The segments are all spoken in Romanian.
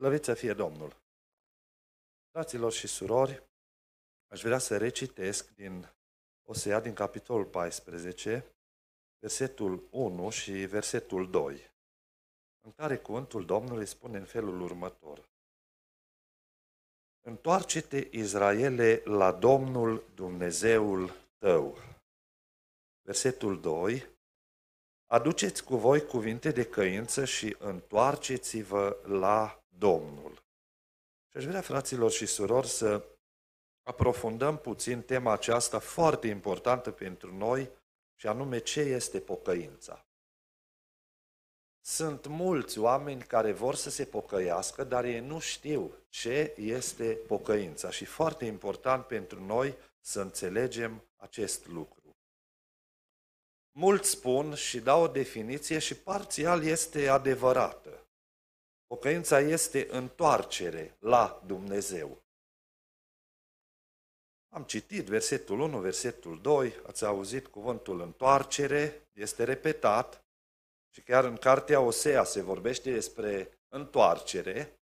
Slăvit să fie Domnul! Fraților și surori, aș vrea să recitesc din Osea, din capitolul 14, versetul 1 și versetul 2, în care cuvântul Domnului spune în felul următor. Întoarce-te, Izraele, la Domnul Dumnezeul tău. Versetul 2. Aduceți cu voi cuvinte de căință și întoarceți-vă la Domnul. Și aș vrea, fraților și surori, să aprofundăm puțin tema aceasta foarte importantă pentru noi, și anume ce este pocăința. Sunt mulți oameni care vor să se pocăiască, dar ei nu știu ce este pocăința și foarte important pentru noi să înțelegem acest lucru. Mulți spun și dau o definiție și parțial este adevărată. Pocăința este întoarcere la Dumnezeu. Am citit versetul 1, versetul 2, ați auzit cuvântul întoarcere, este repetat și chiar în cartea Osea se vorbește despre întoarcere,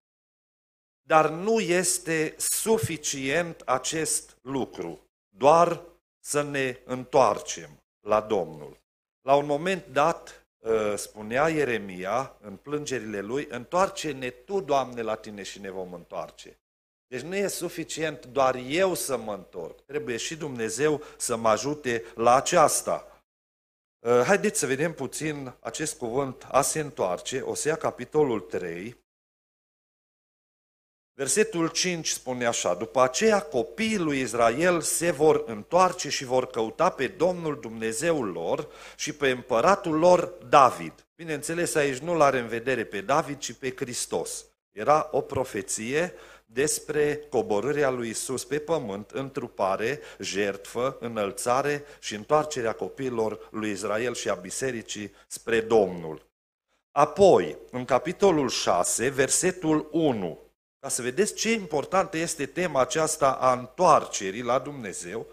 dar nu este suficient acest lucru, doar să ne întoarcem la Domnul. La un moment dat, Ă, spunea Ieremia în plângerile lui, întoarce-ne Tu, Doamne, la Tine și ne vom întoarce. Deci nu e suficient doar eu să mă întorc, trebuie și Dumnezeu să mă ajute la aceasta. Ă, haideți să vedem puțin acest cuvânt a se întoarce, Osea capitolul 3, Versetul 5 spune așa, după aceea copiii lui Israel se vor întoarce și vor căuta pe Domnul Dumnezeul lor și pe împăratul lor David. Bineînțeles, aici nu l-are în vedere pe David, ci pe Hristos. Era o profeție despre coborârea lui Isus pe pământ, întrupare, jertfă, înălțare și întoarcerea copiilor lui Israel și a bisericii spre Domnul. Apoi, în capitolul 6, versetul 1, ca să vedeți ce importantă este tema aceasta a întoarcerii la Dumnezeu,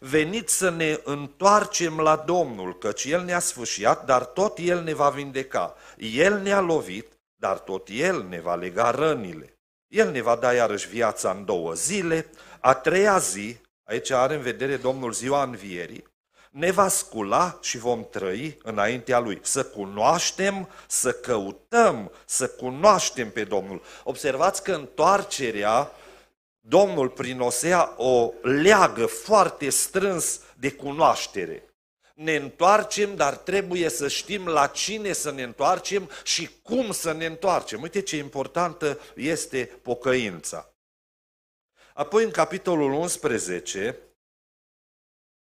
veniți să ne întoarcem la Domnul, căci El ne-a sfâșiat, dar tot El ne va vindeca. El ne-a lovit, dar tot El ne va lega rănile. El ne va da iarăși viața în două zile, a treia zi, aici are în vedere Domnul ziua învierii, ne va scula și vom trăi înaintea Lui. Să cunoaștem, să căutăm, să cunoaștem pe Domnul. Observați că întoarcerea, Domnul prin Osea o leagă foarte strâns de cunoaștere. Ne întoarcem, dar trebuie să știm la cine să ne întoarcem și cum să ne întoarcem. Uite ce importantă este pocăința. Apoi în capitolul 11,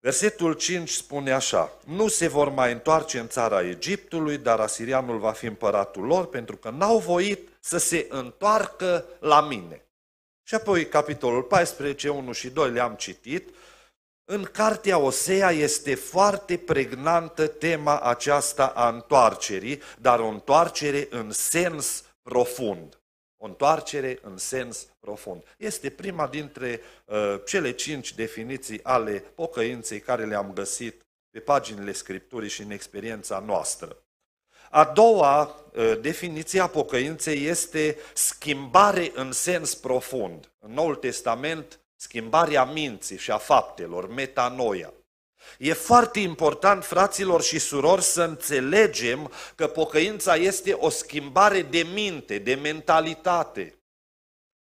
Versetul 5 spune așa, nu se vor mai întoarce în țara Egiptului, dar asirianul va fi împăratul lor, pentru că n-au voit să se întoarcă la mine. Și apoi capitolul 14, 1 și 2 le-am citit, în cartea Osea este foarte pregnantă tema aceasta a întoarcerii, dar o întoarcere în sens profund. O întoarcere în sens profund. Este prima dintre uh, cele cinci definiții ale pocăinței care le-am găsit pe paginile Scripturii și în experiența noastră. A doua uh, definiție a pocăinței este schimbare în sens profund. În Noul Testament, schimbarea minții și a faptelor, metanoia. E foarte important, fraților și surori, să înțelegem că pocăința este o schimbare de minte, de mentalitate.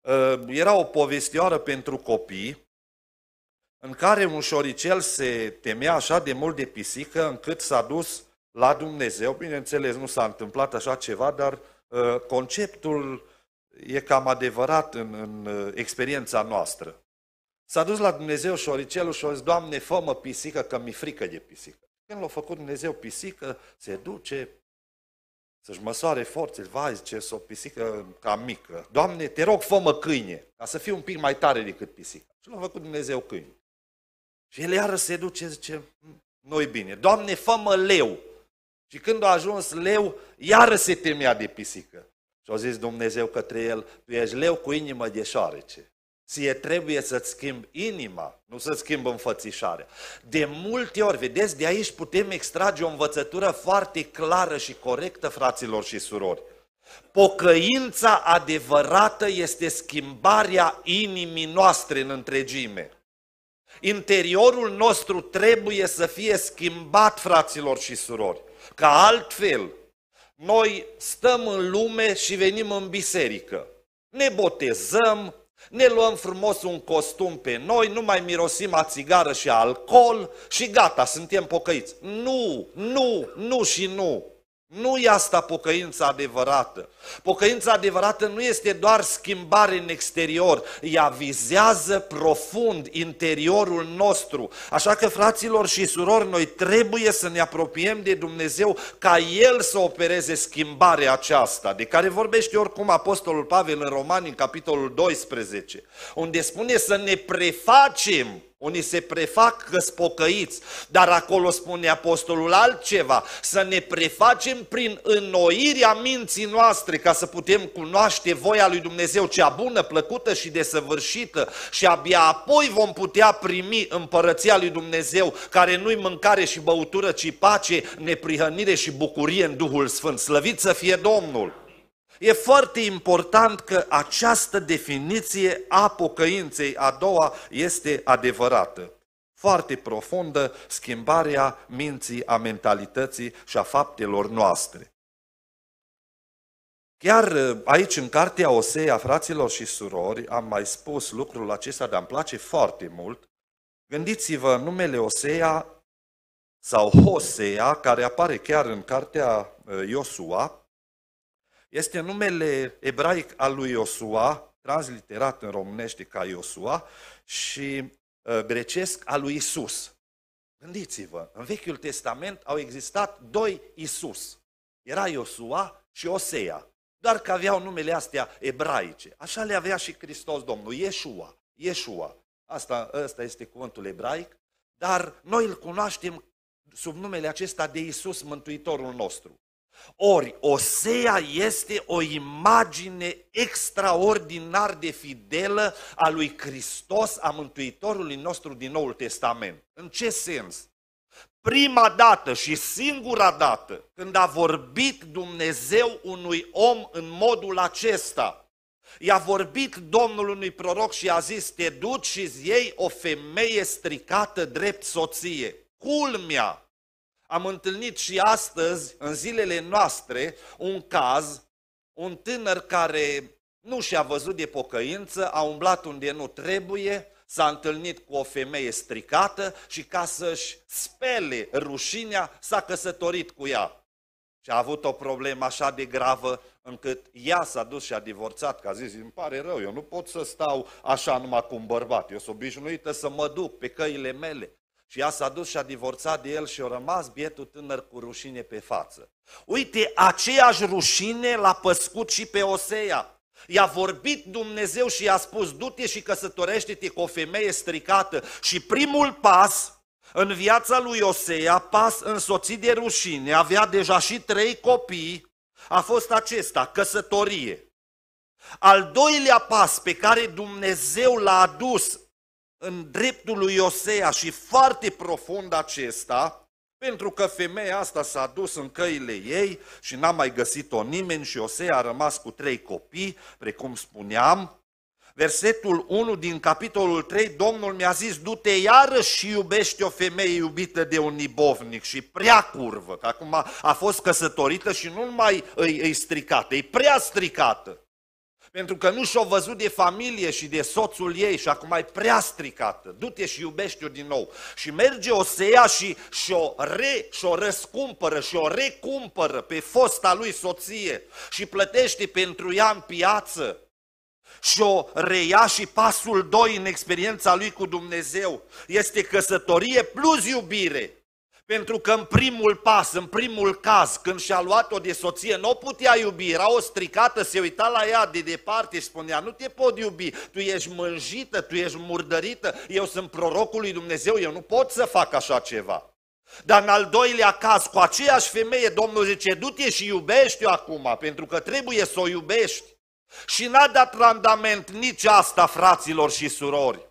Uh, era o povestioară pentru copii în care un șoricel se temea așa de mult de pisică încât s-a dus la Dumnezeu. Bineînțeles, nu s-a întâmplat așa ceva, dar uh, conceptul e cam adevărat în, în uh, experiența noastră. S-a dus la Dumnezeu și oricelul și a zis, Doamne, fă pisică, că mi frică de pisică. Când l-a făcut Dumnezeu pisică, se duce să-și măsoare forțele, vai, zice, o pisică cam mică. Doamne, te rog, fă câine, ca să fiu un pic mai tare decât pisica. Și l-a făcut Dumnezeu câine. Și el iară se duce, zice, noi bine. Doamne, fă leu. Și când a ajuns leu, iară se temea de pisică. Și a zis Dumnezeu către el, tu ești leu cu inimă de șoarece. Ție trebuie să-ți schimbi inima, nu să schimbi înfățișarea. De multe ori, vedeți, de aici putem extrage o învățătură foarte clară și corectă, fraților și surori. Pocăința adevărată este schimbarea inimii noastre în întregime. Interiorul nostru trebuie să fie schimbat, fraților și surori, ca altfel noi stăm în lume și venim în biserică. Ne botezăm, ne luăm frumos un costum pe noi, nu mai mirosim a țigară și a alcool și gata, suntem pocăiți. Nu, nu, nu și nu. Nu e asta pocăința adevărată. Pocăința adevărată nu este doar schimbare în exterior, ea vizează profund interiorul nostru. Așa că, fraților și surori, noi trebuie să ne apropiem de Dumnezeu ca El să opereze schimbarea aceasta, de care vorbește oricum Apostolul Pavel în Romani, în capitolul 12, unde spune să ne prefacem unii se prefac că spocăiți, dar acolo spune apostolul altceva, să ne prefacem prin înnoirea minții noastre ca să putem cunoaște voia lui Dumnezeu cea bună, plăcută și desăvârșită și abia apoi vom putea primi împărăția lui Dumnezeu care nu-i mâncare și băutură, ci pace, neprihănire și bucurie în Duhul Sfânt. Slăvit să fie Domnul! E foarte important că această definiție a pocăinței a doua este adevărată. Foarte profundă schimbarea minții, a mentalității și a faptelor noastre. Chiar uh, aici, în cartea a fraților și surori, am mai spus lucrul acesta, dar îmi place foarte mult. Gândiți-vă, numele Osea sau Hosea, care apare chiar în cartea uh, Iosua, este numele ebraic al lui Iosua, transliterat în românește ca Iosua, și ă, grecesc al lui Isus. Gândiți-vă, în Vechiul Testament au existat doi Isus. Era Iosua și Osea, doar că aveau numele astea ebraice. Așa le avea și Hristos Domnul, Yeshua, Yeshua. Asta, asta este cuvântul ebraic, dar noi îl cunoaștem sub numele acesta de Isus, Mântuitorul nostru. Ori, Osea este o imagine extraordinar de fidelă a lui Hristos, a Mântuitorului nostru din Noul Testament. În ce sens? Prima dată și singura dată când a vorbit Dumnezeu unui om în modul acesta – I-a vorbit Domnul unui proroc și a zis, te duci și ei o femeie stricată drept soție. Culmea! Am întâlnit și astăzi, în zilele noastre, un caz, un tânăr care nu și-a văzut de pocăință, a umblat unde nu trebuie, s-a întâlnit cu o femeie stricată și ca să-și spele rușinea, s-a căsătorit cu ea. Și a avut o problemă așa de gravă încât ea s-a dus și a divorțat, că a zis, îmi pare rău, eu nu pot să stau așa numai cu un bărbat, eu sunt obișnuită să mă duc pe căile mele. Și ea s-a dus și a divorțat de el și a rămas bietul tânăr cu rușine pe față. Uite, aceeași rușine l-a păscut și pe Osea. I-a vorbit Dumnezeu și i-a spus, du-te și căsătorește-te cu o femeie stricată. Și primul pas în viața lui Osea, pas însoțit de rușine, avea deja și trei copii, a fost acesta, căsătorie. Al doilea pas pe care Dumnezeu l-a adus în dreptul lui Iosea și foarte profund acesta, pentru că femeia asta s-a dus în căile ei și n-a mai găsit-o nimeni și Iosea a rămas cu trei copii, precum spuneam. Versetul 1 din capitolul 3, Domnul mi-a zis, du-te iarăși și iubește o femeie iubită de un nibovnic și prea curvă, că acum a fost căsătorită și nu mai îi, îi stricată, e prea stricată pentru că nu și-o văzut de familie și de soțul ei și acum e prea stricată. Du-te și iubește-o din nou. Și merge o să ia și, și, o re, și o răscumpără și o recumpără pe fosta lui soție și plătește pentru ea în piață. Și o reia și pasul 2 în experiența lui cu Dumnezeu. Este căsătorie plus iubire. Pentru că în primul pas, în primul caz, când și-a luat-o de soție, nu o putea iubi, era o stricată, se uita la ea de departe și spunea, nu te pot iubi, tu ești mânjită, tu ești murdărită, eu sunt prorocul lui Dumnezeu, eu nu pot să fac așa ceva. Dar în al doilea caz, cu aceeași femeie, Domnul zice, du-te și iubește-o acum, pentru că trebuie să o iubești. Și n-a dat randament nici asta, fraților și surori.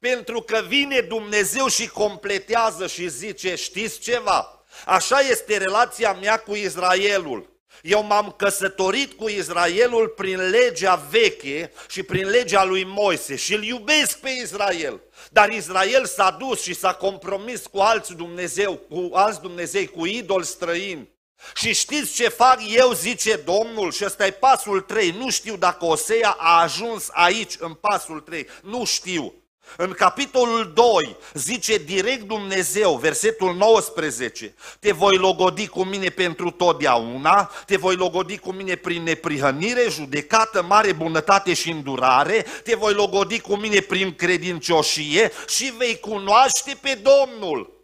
Pentru că vine Dumnezeu și completează și zice, știți ceva? Așa este relația mea cu Israelul. Eu m-am căsătorit cu Israelul prin legea veche și prin legea lui Moise și îl iubesc pe Israel. Dar Israel s-a dus și s-a compromis cu alți Dumnezeu, cu alți Dumnezei, cu idol străini. Și știți ce fac eu, zice Domnul, și ăsta e pasul 3, nu știu dacă Osea a ajuns aici în pasul 3, nu știu. În capitolul 2 zice direct Dumnezeu, versetul 19, te voi logodi cu mine pentru totdeauna, te voi logodi cu mine prin neprihănire, judecată, mare bunătate și îndurare, te voi logodi cu mine prin credincioșie și vei cunoaște pe Domnul.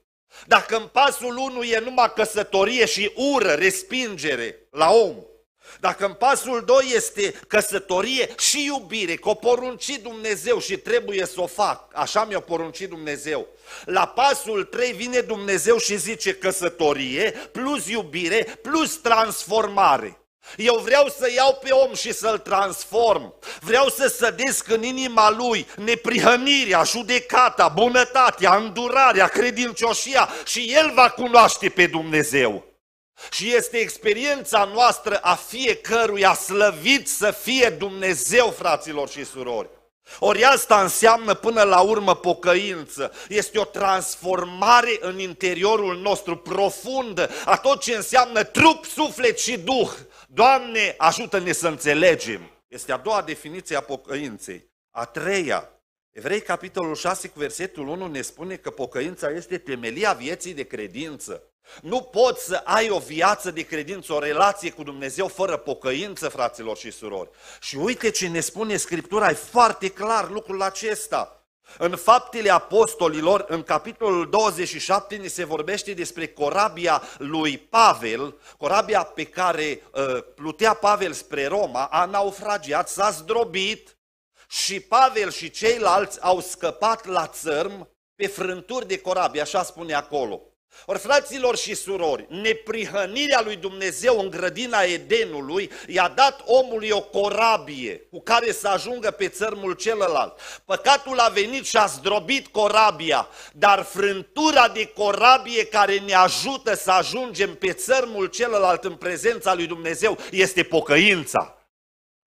Dacă în pasul 1 e numai căsătorie și ură, respingere la om, dacă în pasul 2 este căsătorie și iubire, că o porunci Dumnezeu și trebuie să o fac, așa mi-o porunci Dumnezeu. La pasul 3 vine Dumnezeu și zice căsătorie plus iubire plus transformare. Eu vreau să iau pe om și să-l transform. Vreau să sădesc în inima lui neprihănirea, judecata, bunătatea, îndurarea, credincioșia și el va cunoaște pe Dumnezeu. Și este experiența noastră a fiecăruia slăvit să fie Dumnezeu, fraților și surori. Ori asta înseamnă până la urmă pocăință. Este o transformare în interiorul nostru profundă a tot ce înseamnă trup, suflet și duh. Doamne, ajută-ne să înțelegem. Este a doua definiție a pocăinței. A treia, Evrei capitolul 6 cu versetul 1 ne spune că pocăința este temelia vieții de credință. Nu poți să ai o viață de credință, o relație cu Dumnezeu fără pocăință, fraților și surori. Și uite ce ne spune Scriptura, e foarte clar lucrul acesta. În faptele apostolilor, în capitolul 27, ni se vorbește despre corabia lui Pavel, corabia pe care uh, plutea Pavel spre Roma, a naufragiat, s-a zdrobit și Pavel și ceilalți au scăpat la țărm pe frânturi de corabie, așa spune acolo. Ori fraților și surori, neprihănirea lui Dumnezeu în grădina Edenului i-a dat omului o corabie cu care să ajungă pe țărmul celălalt. Păcatul a venit și a zdrobit corabia, dar frântura de corabie care ne ajută să ajungem pe țărmul celălalt în prezența lui Dumnezeu este pocăința.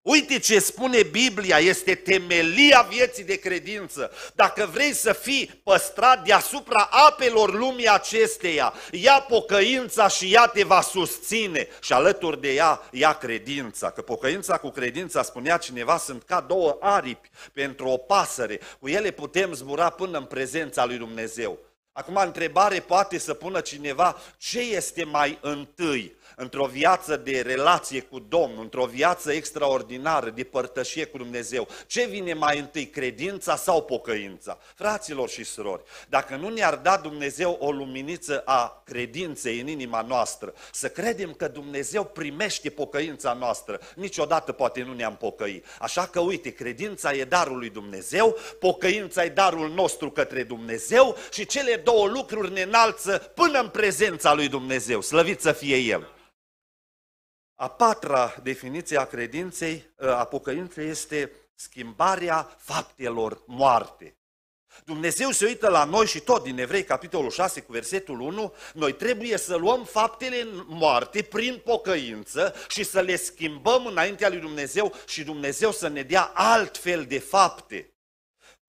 Uite ce spune Biblia, este temelia vieții de credință. Dacă vrei să fii păstrat deasupra apelor lumii acesteia, ia pocăința și ea te va susține și alături de ea ia credința. Că pocăința cu credința, spunea cineva, sunt ca două aripi pentru o pasăre. Cu ele putem zbura până în prezența lui Dumnezeu. Acum întrebare poate să pună cineva, ce este mai întâi? într-o viață de relație cu Domnul, într-o viață extraordinară de părtășie cu Dumnezeu, ce vine mai întâi, credința sau pocăința? Fraților și surori, dacă nu ne-ar da Dumnezeu o luminiță a credinței în inima noastră, să credem că Dumnezeu primește pocăința noastră, niciodată poate nu ne-am pocăi. Așa că uite, credința e darul lui Dumnezeu, pocăința e darul nostru către Dumnezeu și cele două lucruri ne înalță până în prezența lui Dumnezeu. Slăvit să fie El! A patra definiție a credinței, ă, a pocăinței, este schimbarea faptelor moarte. Dumnezeu se uită la noi și tot din Evrei, capitolul 6, cu versetul 1, noi trebuie să luăm faptele moarte prin pocăință și să le schimbăm înaintea lui Dumnezeu și Dumnezeu să ne dea altfel de fapte.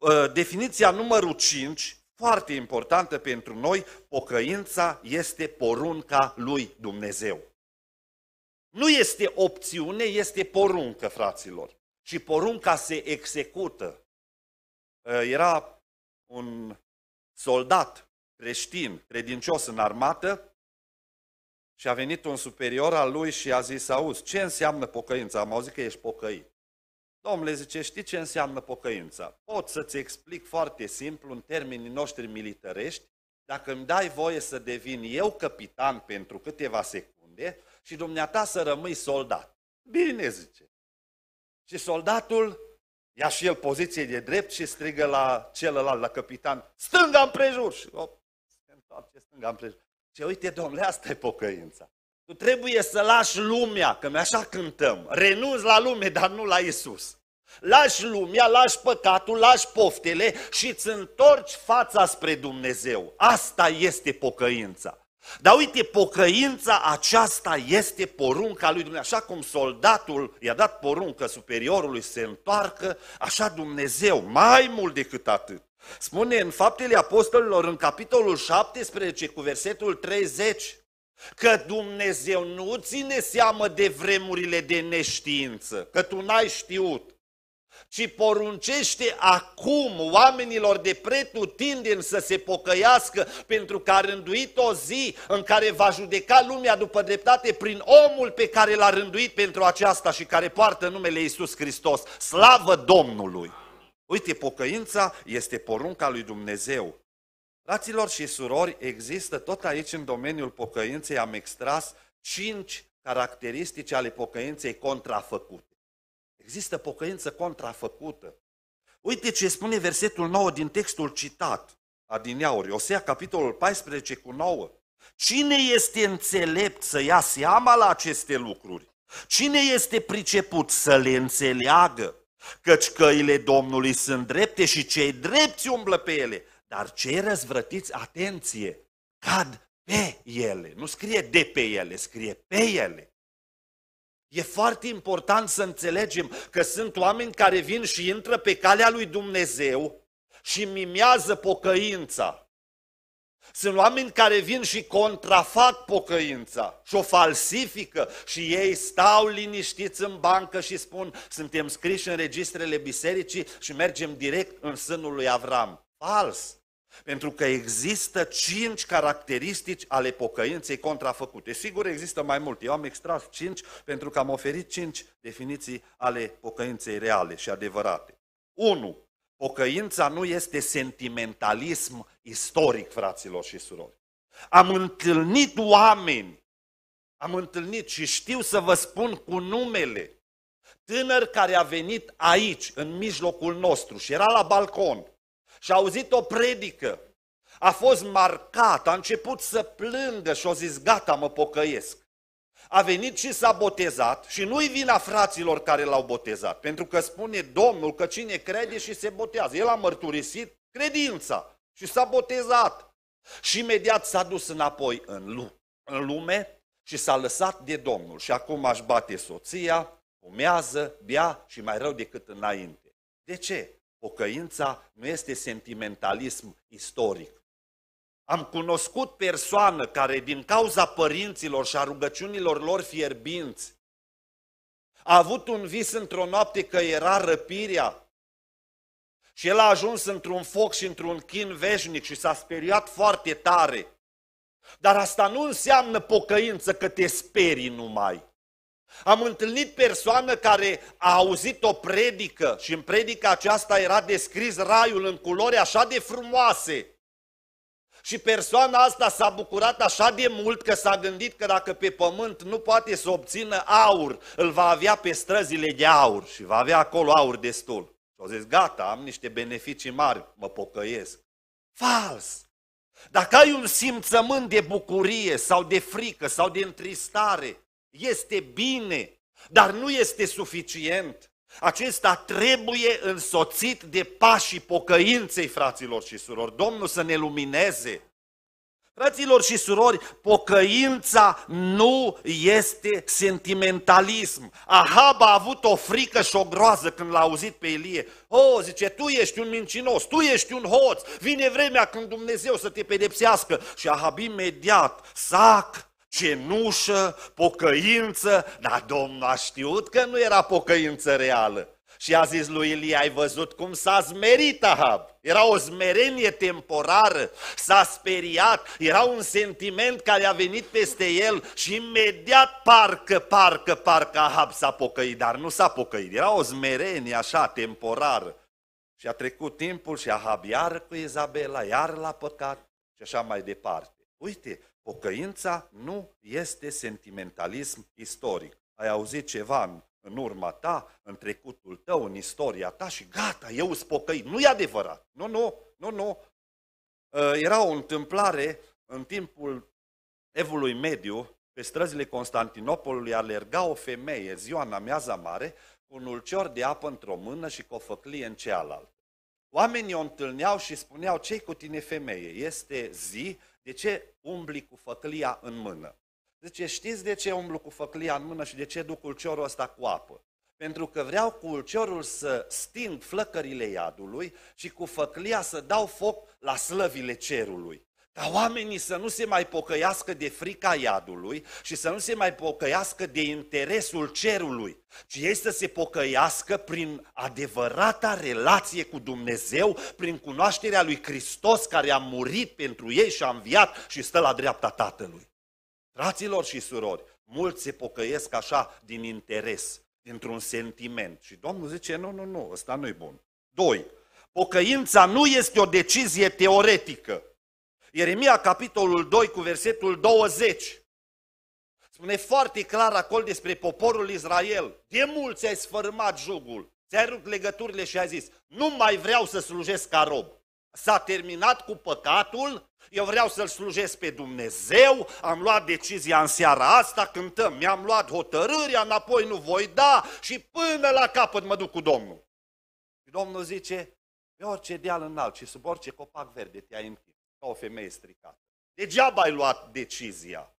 Ă, definiția numărul 5, foarte importantă pentru noi, pocăința este porunca lui Dumnezeu. Nu este opțiune, este poruncă, fraților. Și porunca se execută. Ă, era un soldat creștin, credincios în armată și a venit un superior al lui și a zis, auzi, ce înseamnă pocăința? Am auzit că ești pocăit. Domnule, zice, știi ce înseamnă pocăința? Pot să-ți explic foarte simplu, în termenii noștri militărești, dacă îmi dai voie să devin eu capitan pentru câteva secunde, și dumneata să rămâi soldat. Bine, zice. Și soldatul ia și el poziție de drept și strigă la celălalt, la capitan, stânga împrejur! Și op, se întoarce stânga împrejur. Și uite, domnule, asta e pocăința. Tu trebuie să lași lumea, că mi așa cântăm, renunți la lume, dar nu la Isus. Lași lumea, lași păcatul, lași poftele și îți întorci fața spre Dumnezeu. Asta este pocăința. Dar uite, pocăința aceasta este porunca lui Dumnezeu. Așa cum soldatul i-a dat poruncă superiorului să se întoarcă, așa Dumnezeu, mai mult decât atât. Spune în Faptele Apostolilor, în capitolul 17, cu versetul 30, că Dumnezeu nu ține seamă de vremurile de neștiință, că tu n-ai știut, ci poruncește acum oamenilor de pretutindeni să se pocăiască pentru că a rânduit o zi în care va judeca lumea după dreptate prin omul pe care l-a rânduit pentru aceasta și care poartă numele Iisus Hristos. Slavă Domnului! Uite, pocăința este porunca lui Dumnezeu. Fraților și surori, există tot aici în domeniul pocăinței, am extras cinci caracteristici ale pocăinței contrafăcute. Există pocăință contrafăcută. Uite ce spune versetul 9 din textul citat, adineauri, Osea, capitolul 14 cu 9. Cine este înțelept să ia seama la aceste lucruri? Cine este priceput să le înțeleagă? Căci căile Domnului sunt drepte și cei drepți umblă pe ele, dar cei răzvrătiți, atenție, cad pe ele. Nu scrie de pe ele, scrie pe ele. E foarte important să înțelegem că sunt oameni care vin și intră pe calea lui Dumnezeu și mimează pocăința. Sunt oameni care vin și contrafac pocăința și o falsifică și ei stau liniștiți în bancă și spun suntem scriși în registrele bisericii și mergem direct în sânul lui Avram. Fals! Pentru că există cinci caracteristici ale pocăinței contrafăcute. Sigur, există mai multe. Eu am extras cinci pentru că am oferit cinci definiții ale pocăinței reale și adevărate. 1. Pocăința nu este sentimentalism istoric, fraților și surori. Am întâlnit oameni, am întâlnit și știu să vă spun cu numele, tânăr care a venit aici, în mijlocul nostru și era la balcon și a auzit o predică, a fost marcat, a început să plângă și a zis, gata, mă pocăiesc. A venit și s-a botezat și nu-i vina fraților care l-au botezat, pentru că spune Domnul că cine crede și se botează. El a mărturisit credința și s-a botezat. Și imediat s-a dus înapoi în lume și s-a lăsat de Domnul. Și acum aș bate soția, umează, bea și mai rău decât înainte. De ce? Pocăința nu este sentimentalism istoric. Am cunoscut persoană care din cauza părinților și a rugăciunilor lor fierbinți a avut un vis într-o noapte că era răpirea și el a ajuns într-un foc și într-un chin veșnic și s-a speriat foarte tare. Dar asta nu înseamnă pocăință că te sperii numai. Am întâlnit persoană care a auzit o predică și în predica aceasta era descris raiul în culori așa de frumoase. Și persoana asta s-a bucurat așa de mult că s-a gândit că dacă pe pământ nu poate să obțină aur, îl va avea pe străzile de aur și va avea acolo aur destul. Și au zis, gata, am niște beneficii mari, mă pocăiesc. Fals! Dacă ai un simțământ de bucurie sau de frică sau de întristare, este bine, dar nu este suficient. Acesta trebuie însoțit de pașii pocăinței, fraților și surori. Domnul să ne lumineze. Fraților și surori, pocăința nu este sentimentalism. Ahab a avut o frică și o groază când l-a auzit pe Elie. O, oh, zice, tu ești un mincinos, tu ești un hoț, vine vremea când Dumnezeu să te pedepsească. Și Ahab imediat, sac, cenușă, pocăință, dar Domnul a știut că nu era pocăință reală. Și a zis lui Ilie, ai văzut cum s-a zmerit Ahab. Era o zmerenie temporară, s-a speriat, era un sentiment care a venit peste el și imediat parcă, parcă, parcă Ahab s-a pocăit, dar nu s-a pocăit. Era o zmerenie așa, temporară. Și a trecut timpul și Ahab iar cu Izabela, iar la păcat și așa mai departe. Uite, Pocăința nu este sentimentalism istoric. Ai auzit ceva în, în urma ta, în trecutul tău, în istoria ta și gata, eu îți pocăi. Nu e adevărat. Nu, nu, nu, nu. Ă, era o întâmplare în timpul evului mediu, pe străzile Constantinopolului alerga o femeie ziua în amiaza mare cu un ulcior de apă într-o mână și cu o făclie în cealaltă. Oamenii o întâlneau și spuneau, ce cu tine femeie? Este zi, de ce umbli cu făclia în mână? Zice, știți de ce umblu cu făclia în mână și de ce duc ulciorul ăsta cu apă? Pentru că vreau cu ulciorul să sting flăcările iadului și cu făclia să dau foc la slăvile cerului. Ca oamenii să nu se mai pocăiască de frica iadului și să nu se mai pocăiască de interesul cerului, ci ei să se pocăiască prin adevărata relație cu Dumnezeu, prin cunoașterea lui Hristos care a murit pentru ei și a înviat și stă la dreapta Tatălui. Fraților și surori, mulți se pocăiesc așa din interes, dintr-un sentiment. Și Domnul zice, nu, nu, nu, ăsta nu-i bun. Doi, pocăința nu este o decizie teoretică. Ieremia, capitolul 2, cu versetul 20, spune foarte clar acolo despre poporul Israel. De mult ți-ai sfărmat jugul, ți-ai rupt legăturile și ai zis, nu mai vreau să slujesc ca rob. S-a terminat cu păcatul, eu vreau să-L slujesc pe Dumnezeu, am luat decizia în seara asta, cântăm, mi-am luat hotărârea, înapoi nu voi da și până la capăt mă duc cu Domnul. Și Domnul zice, pe orice deal înalt și sub orice copac verde te-ai întins ca o femeie stricată. Degeaba ai luat decizia.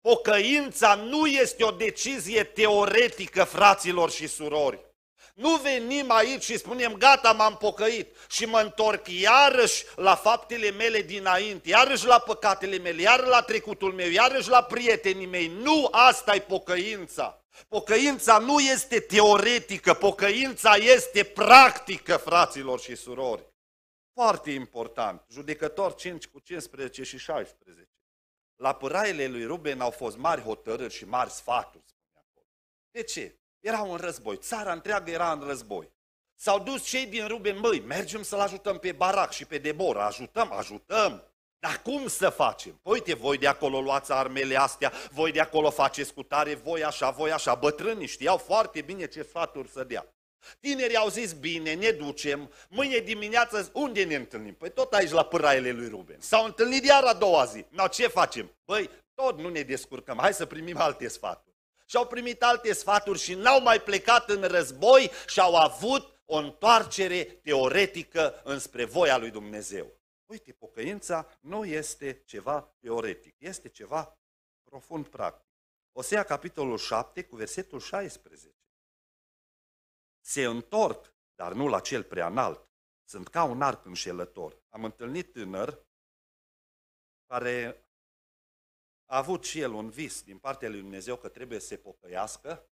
Pocăința nu este o decizie teoretică, fraților și surori. Nu venim aici și spunem, gata, m-am pocăit și mă întorc iarăși la faptele mele dinainte, iarăși la păcatele mele, iarăși la trecutul meu, iarăși la prietenii mei. Nu asta e pocăința. Pocăința nu este teoretică, pocăința este practică, fraților și surori foarte important, judecător 5 cu 15 și 16. La păraile lui Ruben au fost mari hotărâri și mari sfaturi, spune acolo. De ce? Era un război, țara întreagă era în război. S-au dus cei din Ruben, măi, mergem să-l ajutăm pe Barac și pe Deborah. ajutăm, ajutăm. Dar cum să facem? Păi uite, voi de acolo luați armele astea, voi de acolo faceți cu tare, voi așa, voi așa. Bătrânii știau foarte bine ce sfaturi să dea. Tinerii au zis, bine, ne ducem, mâine dimineață unde ne întâlnim? Păi tot aici la pâraile lui Ruben. S-au întâlnit iar a doua zi. Nu, ce facem? Băi, tot nu ne descurcăm, hai să primim alte sfaturi. Și au primit alte sfaturi și n-au mai plecat în război și au avut o întoarcere teoretică înspre voia lui Dumnezeu. Uite, pocăința nu este ceva teoretic, este ceva profund practic. Osea capitolul 7 cu versetul 16 se întorc, dar nu la cel prea înalt. Sunt ca un arc înșelător. Am întâlnit tânăr care a avut și el un vis din partea lui Dumnezeu că trebuie să se pocăiască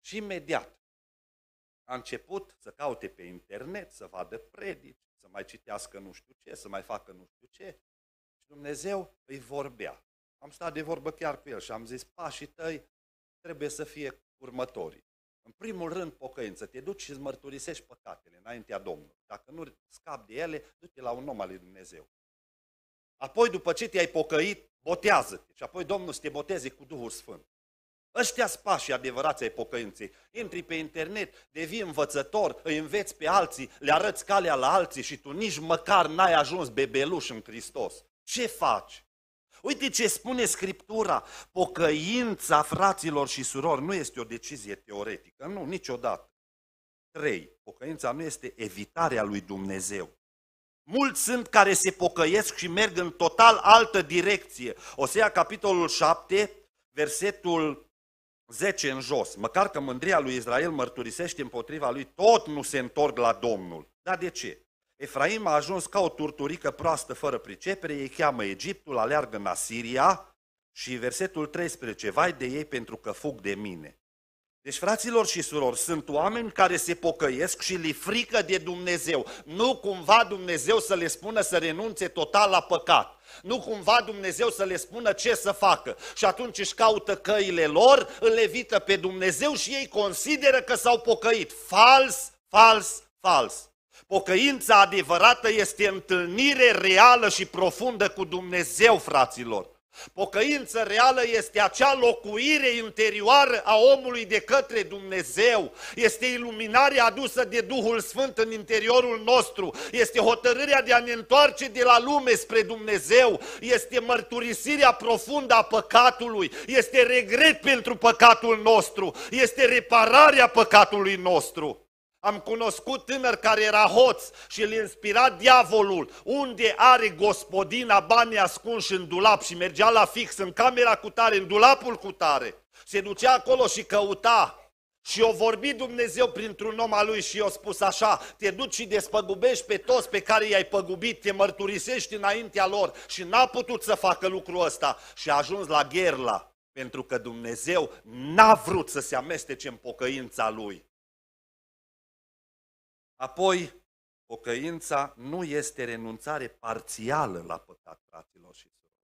și imediat a început să caute pe internet, să vadă predici, să mai citească nu știu ce, să mai facă nu știu ce. Și Dumnezeu îi vorbea. Am stat de vorbă chiar cu el și am zis, pașii tăi trebuie să fie următorii. În primul rând, pocăință. Te duci și îți mărturisești păcatele înaintea Domnului. Dacă nu scapi de ele, du-te la un om al lui Dumnezeu. Apoi, după ce te-ai pocăit, botează-te. Și apoi Domnul să te boteze cu Duhul Sfânt. Ăștia sunt pașii adevărați ai pocăinței. Intri pe internet, devii învățător, îi înveți pe alții, le arăți calea la alții și tu nici măcar n-ai ajuns bebeluș în Hristos. Ce faci? Uite ce spune Scriptura. Pocăința fraților și surori nu este o decizie teoretică, nu, niciodată. 3. Pocăința nu este evitarea lui Dumnezeu. Mulți sunt care se pocăiesc și merg în total altă direcție. Osea, capitolul 7, versetul 10 în jos. Măcar că mândria lui Israel mărturisește împotriva lui, tot nu se întorc la Domnul. Dar de ce? Efraim a ajuns ca o turturică proastă fără pricepere, ei cheamă Egiptul, aleargă în Asiria și versetul 13, vai de ei pentru că fug de mine. Deci, fraților și surori, sunt oameni care se pocăiesc și li frică de Dumnezeu. Nu cumva Dumnezeu să le spună să renunțe total la păcat. Nu cumva Dumnezeu să le spună ce să facă. Și atunci își caută căile lor, îl evită pe Dumnezeu și ei consideră că s-au pocăit. Fals, fals, fals. Pocăința adevărată este întâlnire reală și profundă cu Dumnezeu, fraților. Pocăință reală este acea locuire interioară a omului de către Dumnezeu, este iluminarea adusă de Duhul Sfânt în interiorul nostru, este hotărârea de a ne întoarce de la lume spre Dumnezeu, este mărturisirea profundă a păcatului, este regret pentru păcatul nostru, este repararea păcatului nostru. Am cunoscut tânăr care era hoț și îl inspira diavolul. Unde are gospodina banii ascunși în dulap și mergea la fix în camera cu tare, în dulapul cu tare. Se ducea acolo și căuta. Și o vorbi Dumnezeu printr-un om al lui și i-a spus așa, te duci și despăgubești pe toți pe care i-ai păgubit, te mărturisești înaintea lor și n-a putut să facă lucrul ăsta și a ajuns la Gherla, pentru că Dumnezeu n-a vrut să se amestece în pocăința lui. Apoi, pocăința nu este renunțare parțială la păcat, fraților și surori.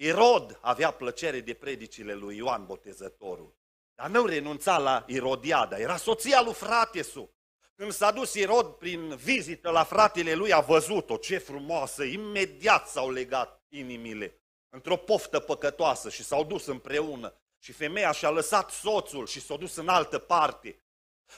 Irod avea plăcere de predicile lui Ioan Botezătorul, dar nu renunța la Irodiada, era soția lui fratesu. Când s-a dus Irod prin vizită la fratele lui, a văzut-o, ce frumoasă, imediat s-au legat inimile într-o poftă păcătoasă și s-au dus împreună. Și femeia și-a lăsat soțul și s-a dus în altă parte.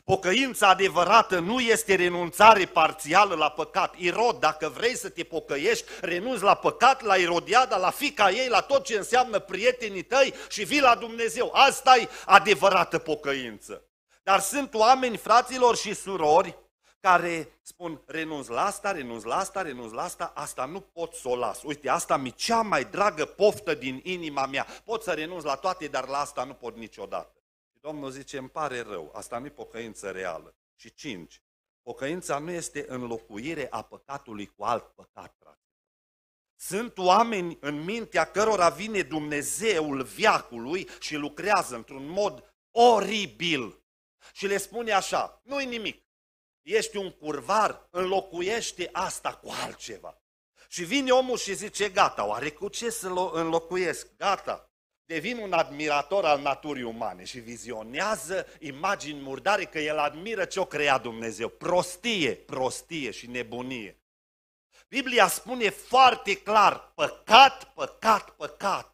Pocăința adevărată nu este renunțare parțială la păcat. Irod, dacă vrei să te pocăiești, renunți la păcat, la Irodiada, la fica ei, la tot ce înseamnă prietenii tăi și vii la Dumnezeu. Asta e adevărată pocăință. Dar sunt oameni, fraților și surori, care spun renunț la asta, renunț la asta, renunț la asta, asta nu pot să o las. Uite, asta mi e cea mai dragă poftă din inima mea. Pot să renunț la toate, dar la asta nu pot niciodată. Domnul zice, îmi pare rău, asta nu e pocăință reală. Și cinci, pocăința nu este înlocuire a păcatului cu alt păcat, frate. Sunt oameni în mintea cărora vine Dumnezeul viacului și lucrează într-un mod oribil. Și le spune așa, nu-i nimic, ești un curvar, înlocuiește asta cu altceva. Și vine omul și zice, gata, oare cu ce să înlocuiesc? Gata, devin un admirator al naturii umane și vizionează imagini murdare că el admiră ce o crea Dumnezeu. Prostie, prostie și nebunie. Biblia spune foarte clar, păcat, păcat, păcat.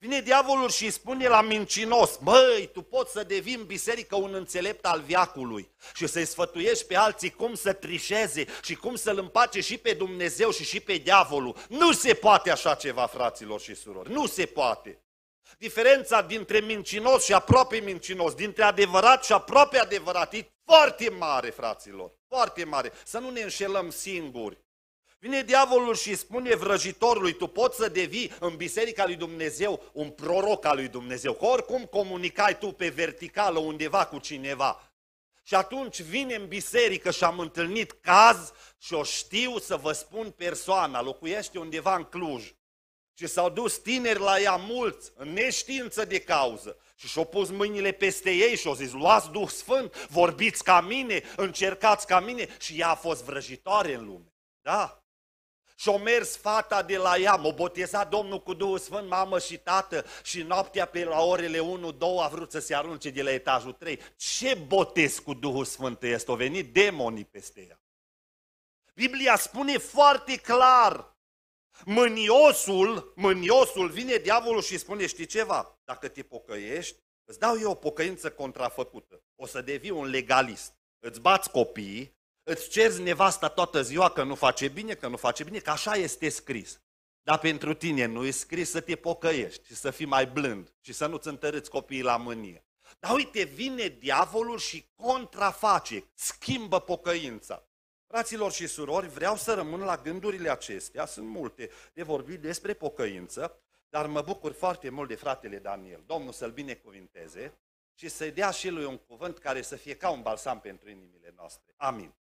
Vine diavolul și îi spune la mincinos, băi, tu poți să devii în biserică un înțelept al viacului și să-i sfătuiești pe alții cum să trișeze și cum să-L împace și pe Dumnezeu și și pe diavolul. Nu se poate așa ceva, fraților și surori, nu se poate. Diferența dintre mincinos și aproape mincinos, dintre adevărat și aproape adevărat, e foarte mare, fraților. Foarte mare. Să nu ne înșelăm singuri. Vine diavolul și spune vrăjitorului, tu poți să devii în biserica lui Dumnezeu un proroc al lui Dumnezeu, că oricum comunicai tu pe verticală undeva cu cineva. Și atunci vine în biserică și am întâlnit caz și o știu să vă spun persoana, locuiește undeva în Cluj. Și s-au dus tineri la ea mulți, în neștiință de cauză. Și și-au pus mâinile peste ei și-au zis, luați Duh Sfânt, vorbiți ca mine, încercați ca mine. Și ea a fost vrăjitoare în lume. Da? Și-o mers fata de la ea, m a botezat Domnul cu Duhul Sfânt, mamă și tată, și noaptea pe la orele 1-2 a vrut să se arunce de la etajul 3. Ce botez cu Duhul Sfânt este? Au venit demonii peste ea. Biblia spune foarte clar, Mâniosul, mâniosul, vine diavolul și spune, știi ceva, dacă te pocăiești, îți dau eu o pocăință contrafăcută, o să devii un legalist, îți bați copiii, îți ceri nevasta toată ziua că nu face bine, că nu face bine, că așa este scris. Dar pentru tine nu e scris să te pocăiești și să fii mai blând și să nu-ți întărâți copiii la mânie. Dar uite, vine diavolul și contraface, schimbă pocăința. Fraților și surori, vreau să rămân la gândurile acestea, sunt multe de vorbit despre pocăință, dar mă bucur foarte mult de fratele Daniel. Domnul să-l binecuvinteze și să-i dea și lui un cuvânt care să fie ca un balsam pentru inimile noastre. Amin.